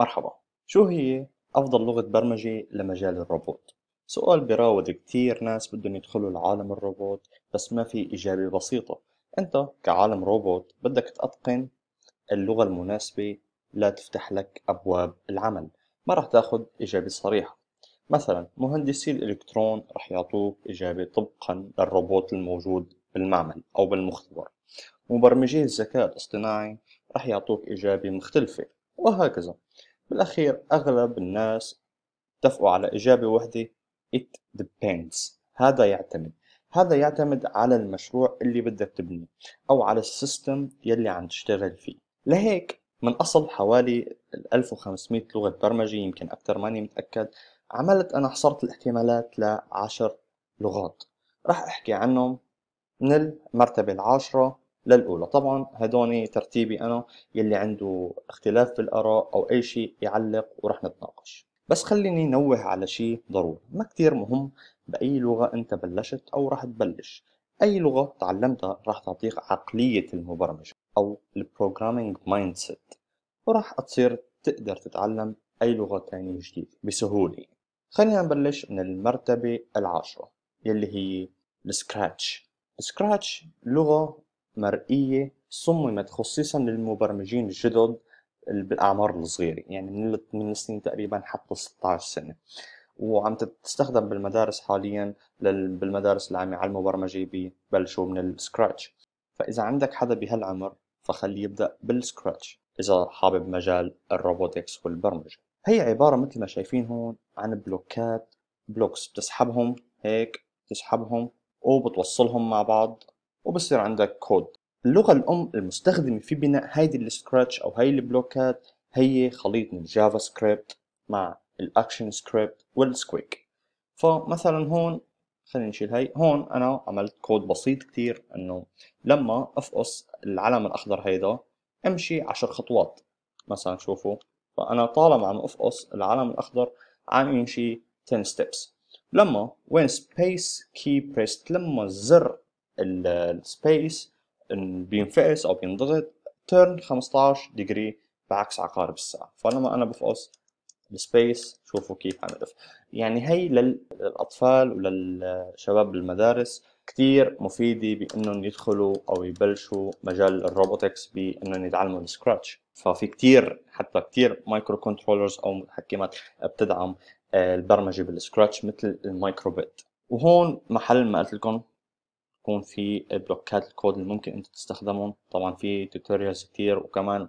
مرحبا شو هي أفضل لغة برمجة لمجال الروبوت؟ سؤال براود كتير ناس بدهم يدخلوا لعالم الروبوت بس ما في إجابة بسيطة أنت كعالم روبوت بدك تأتقن اللغة المناسبة لا تفتح لك أبواب العمل ما راح تاخد إجابة صريحة مثلا مهندسي الإلكترون راح يعطوك إجابة طبقا للروبوت الموجود بالمعمل أو بالمختبر مبرمجي الذكاء الاصطناعي راح يعطوك إجابة مختلفة وهكذا بالأخير أغلب الناس اتفقوا على إجابة واحدة it depends هذا يعتمد هذا يعتمد على المشروع اللي بدك تبنيه أو على السيستم يلي عم تشتغل فيه لهيك من أصل حوالي 1500 لغة برمجة يمكن أكثر ماني متأكد عملت أنا حصرت الاحتمالات لعشر لغات راح أحكي عنهم من المرتبة العاشرة للاولى طبعا هدوني ترتيبي انا يلي عنده اختلاف بالاراء او اي شيء يعلق ورح نتناقش بس خليني نوه على شيء ضروري ما كتير مهم باي لغه انت بلشت او رح تبلش اي لغه تعلمتها رح تعطيك عقليه المبرمج او البروجرامينج مايند سيت ورح تصير تقدر تتعلم اي لغه تانية جديده بسهوله خلينا نبلش من المرتبه العاشره يلي هي السكراتش سكراتش لغه مرئية صممت خصيصا للمبرمجين الجدد بالأعمار الصغيرة يعني من من السنين تقريبا حتى 16 سنة وعم تستخدم بالمدارس حاليا بالمدارس اللي عم يعلموا برمجة ببلشوا من السكراتش فإذا عندك حدا بهالعمر فخليه يبدأ بالسكراتش إذا حابب مجال الروبوتكس والبرمجة هي عبارة مثل ما شايفين هون عن بلوكات بلوكس بتسحبهم هيك بتسحبهم وبتوصلهم مع بعض وبصير عندك كود اللغة الأم المستخدمة في بناء هيدي السكراتش أو هاي البلوكات هي خليط من الجافا سكريبت مع الأكشن سكريبت والسكويك فمثلا هون خلينا نشيل هاي هون أنا عملت كود بسيط كتير أنه لما أفقص العلم الأخضر هيدا أمشي عشر خطوات مثلا شوفوا فأنا طالما عم أفقص العلم الأخضر عم يمشي 10 steps لما وين سبيس كي بريست لما الزر السبيس بينفقس او بينضغط تيرن 15 ديجري بعكس عقارب الساعه فلما انا بفقص السبيس شوفوا كيف هنقف يعني هي للاطفال وللشباب بالمدارس كتير مفيدة بانهم يدخلوا او يبلشوا مجال الروبوتكس بانهم يتعلموا السكراتش ففي كتير حتى كتير مايكرو كنترولرز او محكمات بتدعم آه، البرمجة بالسكراتش مثل بيت وهون محل ما قلت لكم يكون في بلوكات الكود اللي ممكن انت تستخدمهم طبعا في توتوريالز كتير وكمان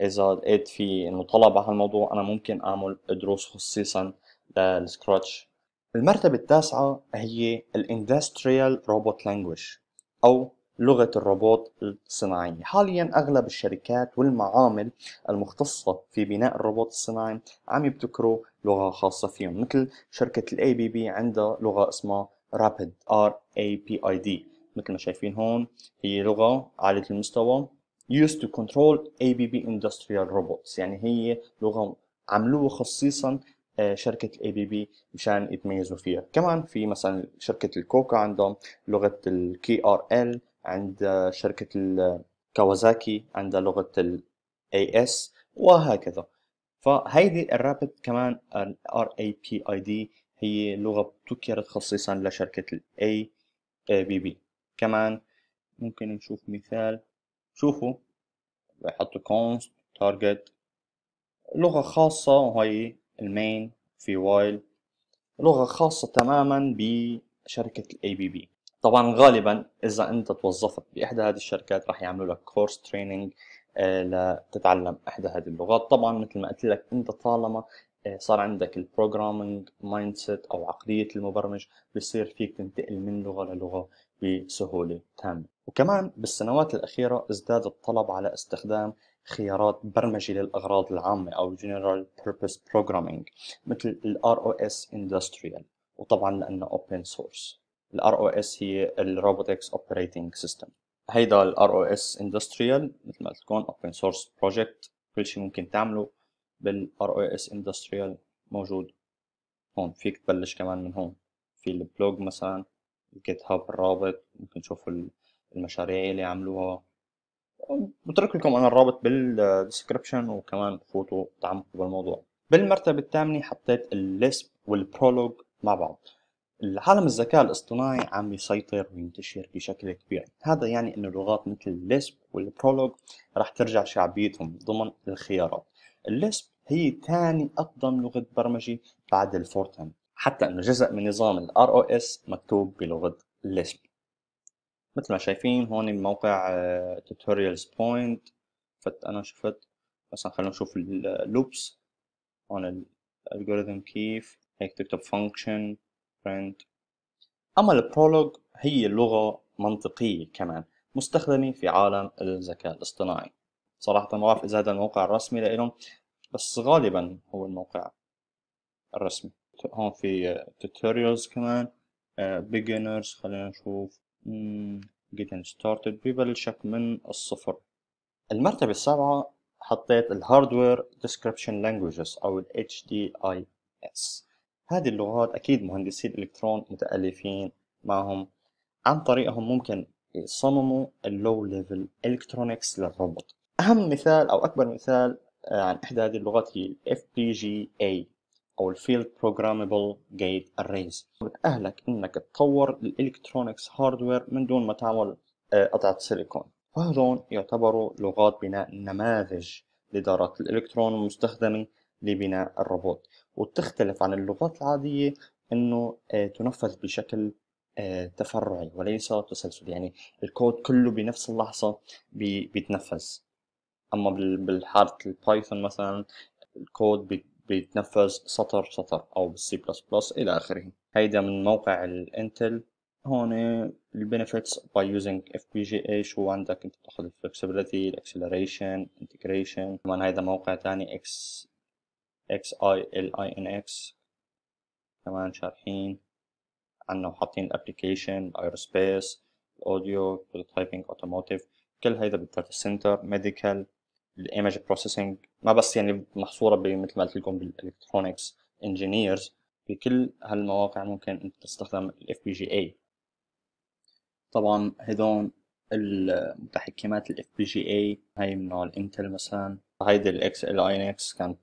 اذا لقيت في انه طلب على الموضوع انا ممكن اعمل دروس خصيصا للسكراتش المرتبة التاسعة هي الاندستريال روبوت لانجويج او لغة الروبوت الصناعية حاليا أغلب الشركات والمعامل المختصة في بناء الروبوت الصناعي عم يبتكروا لغة خاصة فيهم مثل شركة الاي بي بي عندها لغة اسمها Rapid R A P I D مثل ما شايفين هون هي لغة عالية المستوى used to control ABB industrial robots يعني هي لغة عملوها خصيصا آه، شركة اي بي بي مشان يتميزوا فيها كمان في مثلا شركة الكوكا عندهم لغة الكي ار ال عند شركة الكاوازاكي عندها لغة الاي اس وهكذا فهيدي الرابد كمان ال RAPID هي لغة ابتكرت خصيصا لشركة الـ ABB كمان ممكن نشوف مثال شوفوا بحط const target لغة خاصة وهي المين في وايل لغة خاصة تماما بشركة الـ ABB طبعا غالبا اذا انت توظفت باحدى هذه الشركات راح يعملوا لك كورس تريننج آه، لتتعلم احدى هذه اللغات طبعا مثل ما قلت لك انت طالما آه، صار عندك البروجرامينج مايند سيت او عقليه المبرمج بصير فيك تنتقل من لغه للغه بسهوله تامه وكمان بالسنوات الاخيره ازداد الطلب على استخدام خيارات برمجه للاغراض العامه او جنرال بيربز بروجرامينج مثل الار او اس اندستريال وطبعا لانه اوبن سورس الار او اس هي الروبوتكس اوبريتنج سيستم هيدا الار او اس اندستريال مثل ما قلت لكم اوبن سورس بروجكت كل شيء ممكن تعمله بالار او اس اندستريال موجود هون فيك تبلش كمان من هون في البلوج مثلا الجيت هاب الرابط ممكن تشوفوا المشاريع اللي عملوها بترك لكم انا الرابط بالديسكربشن وكمان بفوتوا تعمقوا بالموضوع بالمرتبة الثامنة حطيت الليسب والبرولوج مع بعض العالم الذكاء الاصطناعي عم يسيطر وينتشر بشكل كبير هذا يعني انه لغات مثل الليسب والبرولوج رح ترجع شعبيتهم ضمن الخيارات اللسب هي ثاني اقدم لغه برمجه بعد الفورتن حتى انه جزء من نظام الار او اس مكتوب بلغه ليسب مثل ما شايفين هون بموقع توتوريالز بوينت فت انا شفت مثلا خلينا نشوف اللوبس هون الالجوريثم كيف هيك تكتب فانكشن print اما البرولوج هي لغه منطقيه كمان مستخدمه في عالم الذكاء الاصطناعي صراحة ما بعرف إذا هذا الموقع الرسمي لإلهم بس غالبا هو الموقع الرسمي هون في توتوريالز كمان بيجنرز آه، خلينا نشوف getting started ببلشك من الصفر المرتبة السابعة حطيت الهاردوير ديسكريبشن لانجويجز او ال HDIS هذه اللغات اكيد مهندسي الالكترون متالفين معهم عن طريقهم ممكن يصمموا اللو ليفل الكترونكس للروبوت أهم مثال أو أكبر مثال آه، عن إحدى هذه اللغات هي FPGA أو Field Programmable Gate Arrays بتأهلك إنك تطور الإلكترونكس هاردوير من دون ما تعمل آه، قطعة سيليكون فهذون يعتبروا لغات بناء نماذج لإدارة الإلكترون المستخدمة لبناء الروبوت وتختلف عن اللغات العادية أنه آه، تنفذ بشكل تفرعي وليس تسلسل يعني الكود كله بنفس اللحظة بيتنفذ اما بالحاله البايثون مثلا الكود بيتنفذ سطر سطر او بالسي بلس بلس الى اخره هيدا من موقع الانتل هون البنفيتس باي يوزنج اف بي جي اي شو عندك انت بتاخذ الفلكسبيتي الاكسلريشن انتجريشن كمان هيدا موقع تاني اكس اكس اي ال اي ان اكس كمان شارحين عنا وحاطين الابلكيشن الايروسبيس الاوديو التايبنج اوتوموتيف كل هيدا بالداتا سنتر ميديكال الايمج بروسيسنج ما بس يعني محصوره مثل ما قلت لكم بالالكترونكس انجينيرز بكل هالمواقع ممكن انت تستخدم الاف بي جي اي طبعا هدول المتحكمات الاف بي جي اي هاي من نوع الانتل مثلا هيدي الاكس ال اي اكس كانت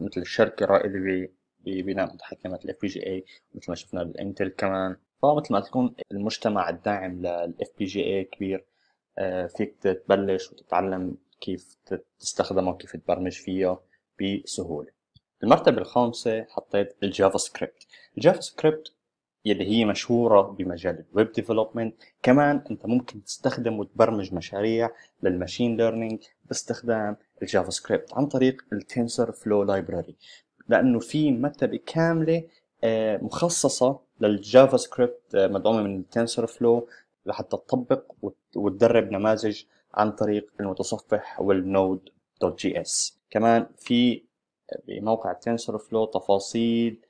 مثل الشركه الرائده ببناء متحكمات الاف بي جي اي مثل ما شفنا بالانتل كمان فمثل ما تكون المجتمع الداعم للاف بي جي اي كبير آه، فيك تبلش وتتعلم كيف تستخدمه كيف تبرمج فيه بسهولة المرتبة الخامسة حطيت الجافا سكريبت الجافا سكريبت يلي هي مشهورة بمجال الويب ديفلوبمنت كمان انت ممكن تستخدم وتبرمج مشاريع للماشين ليرنينج باستخدام الجافا سكريبت عن طريق التنسر فلو لايبراري لانه في مكتبة كاملة آه، مخصصة للجافا سكريبت آه، مدعومة من التنسر فلو لحتى تطبق وتدرب نماذج عن طريق المتصفح والنود دوت جي اس كمان في بموقع تنسر فلو تفاصيل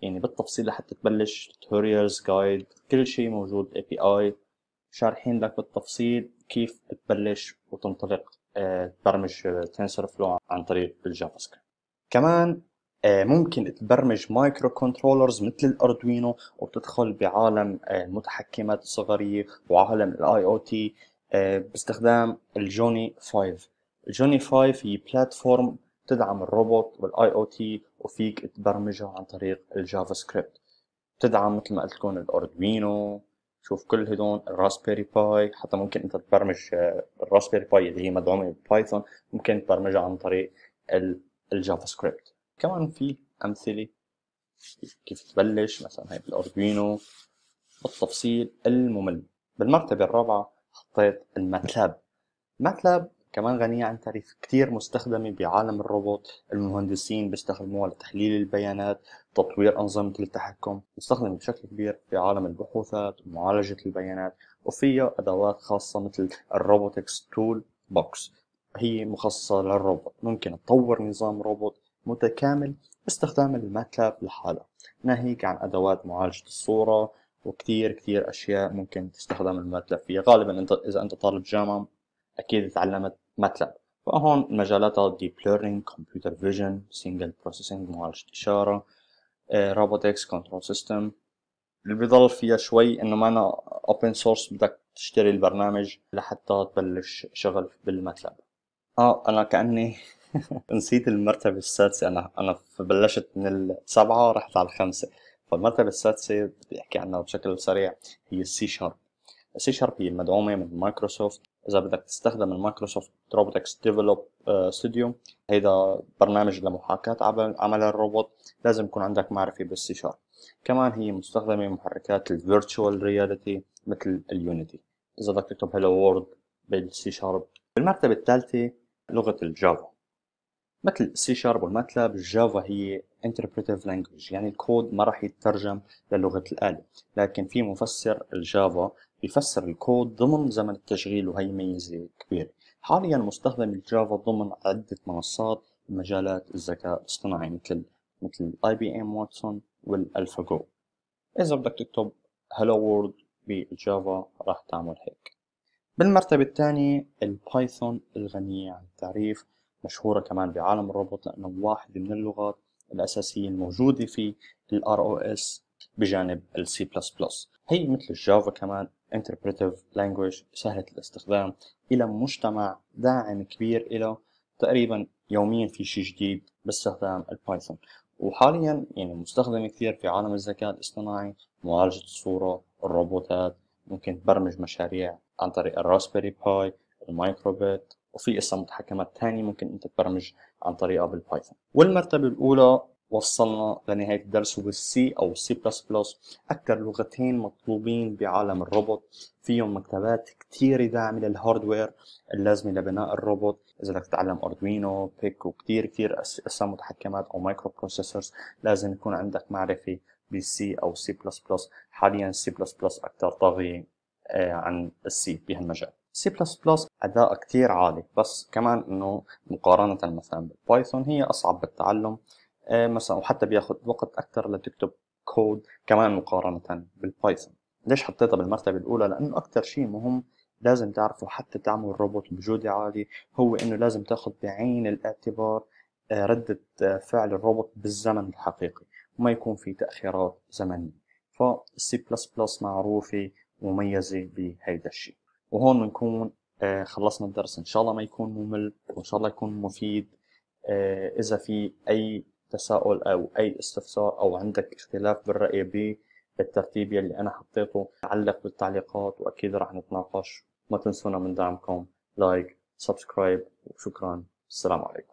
يعني بالتفصيل لحتى تبلش توتوريالز جايد كل شيء موجود اي بي اي شارحين لك بالتفصيل كيف تبلش وتنطلق آه، تبرمج تنسر فلو عن طريق الجافا سكريبت كمان آه، ممكن تبرمج مايكرو كنترولرز مثل الاردوينو وتدخل بعالم المتحكمات آه، الصغريه وعالم الاي او تي آه، باستخدام الجوني 5 الجوني 5 هي بلاتفورم تدعم الروبوت والاي او تي وفيك تبرمجها عن طريق الجافا سكريبت بتدعم مثل ما قلت لكم الاردوينو شوف كل هدول الراسبيري باي حتى ممكن انت تبرمج آه، الراسبيري باي اللي هي مدعومه ببايثون ممكن تبرمجها عن طريق الجافا سكريبت كمان في امثله كيف تبلش مثلا هي بالاردوينو بالتفصيل الممل بالمرتبه الرابعه حطيت الماتلاب ماتلاب كمان غنية عن تعريف كتير مستخدمة بعالم الروبوت المهندسين بيستخدموها لتحليل البيانات تطوير أنظمة التحكم مستخدمة بشكل كبير في عالم البحوثات ومعالجة البيانات وفيها أدوات خاصة مثل الروبوتكس تول بوكس هي مخصصة للروبوت ممكن تطور نظام روبوت متكامل باستخدام الماتلاب لحالها ناهيك عن أدوات معالجة الصورة وكثير كثير اشياء ممكن تستخدم الماتلاب فيها غالبا انت اذا انت طالب جامعه اكيد تعلمت ماتلاب فهون مجالاتها ديب ليرنينج كمبيوتر فيجن سينجل بروسيسنج معالجه اشاره روبوتكس كنترول سيستم اللي بضل فيها شوي انه انا اوبن سورس بدك تشتري البرنامج لحتى تبلش شغل بالماتلاب اه انا كاني نسيت المرتبه السادسه انا انا بلشت من السبعه رحت على الخمسه فالمرتبة السادسة بدي أحكي عنها بشكل سريع هي السي شارب السي شارب هي مدعومة من مايكروسوفت إذا بدك تستخدم المايكروسوفت روبوتكس ديفلوب ستوديو هيدا برنامج لمحاكاة عمل الروبوت لازم يكون عندك معرفة بالسي شارب كمان هي مستخدمة محركات الفيرتشوال رياليتي مثل اليونيتي إذا بدك تكتب هلو وورد بالسي شارب بالمرتبة الثالثة لغة الجافا مثل السي شارب والماتلاب الجافا هي interpretive language يعني الكود ما راح يترجم للغة الآلة لكن في مفسر الجافا بيفسر الكود ضمن زمن التشغيل وهي ميزة كبيرة حاليا مستخدم الجافا ضمن عدة منصات بمجالات الذكاء الاصطناعي مثل مثل اي بي ام واتسون والالفا جو اذا بدك تكتب هلو وورد بالجافا راح تعمل هيك بالمرتبة الثانية البايثون الغنية عن التعريف مشهورة كمان بعالم الروبوت لأنه واحد من اللغات الأساسية الموجودة في الـ ROS بجانب الـ C++ هي مثل الجافا كمان interpretive language سهلة الاستخدام إلى مجتمع داعم كبير إله تقريبا يوميا في شيء جديد باستخدام البايثون وحاليا يعني مستخدمة كثير في عالم الذكاء الاصطناعي معالجة الصورة الروبوتات ممكن تبرمج مشاريع عن طريق الراسبيري باي المايكروبيت وفي اسا متحكمات ثانيه ممكن انت تبرمج عن طريقها بالبايثون والمرتبه الاولى وصلنا لنهاية الدرس هو السي أو السي بلس بلس أكثر لغتين مطلوبين بعالم الروبوت فيهم مكتبات كتير داعمة للهاردوير اللازمة لبناء الروبوت إذا بدك تتعلم أردوينو بيك وكتير كتير أسماء متحكمات أو مايكرو بروسيسورز لازم يكون عندك معرفة بالسي أو سي بلس بلس حاليا السي بلس بلس أكثر طاغية آه، عن السي بهالمجال سي بلس بلس أداء كتير عالي بس كمان إنه مقارنة مثلا بالبايثون هي أصعب بالتعلم آه، مثلا وحتى بياخد وقت أكتر لتكتب كود كمان مقارنة بالبايثون ليش حطيتها بالمرتبة الأولى؟ لأنه أكتر شيء مهم لازم تعرفه حتى تعمل روبوت بجودة عالية هو إنه لازم تاخد بعين الاعتبار آه، ردة آه، فعل الروبوت بالزمن الحقيقي وما يكون في تأخيرات زمنية فالسي بلس بلس معروفة ومميزة بهيدا الشيء وهون بنكون آه، خلصنا الدرس ان شاء الله ما يكون ممل وان شاء الله يكون مفيد آه، اذا في اي تساؤل او اي استفسار او عندك اختلاف بالراي بالترتيب يلي انا حطيته علق بالتعليقات واكيد رح نتناقش ما تنسونا من دعمكم لايك سبسكرايب وشكرا السلام عليكم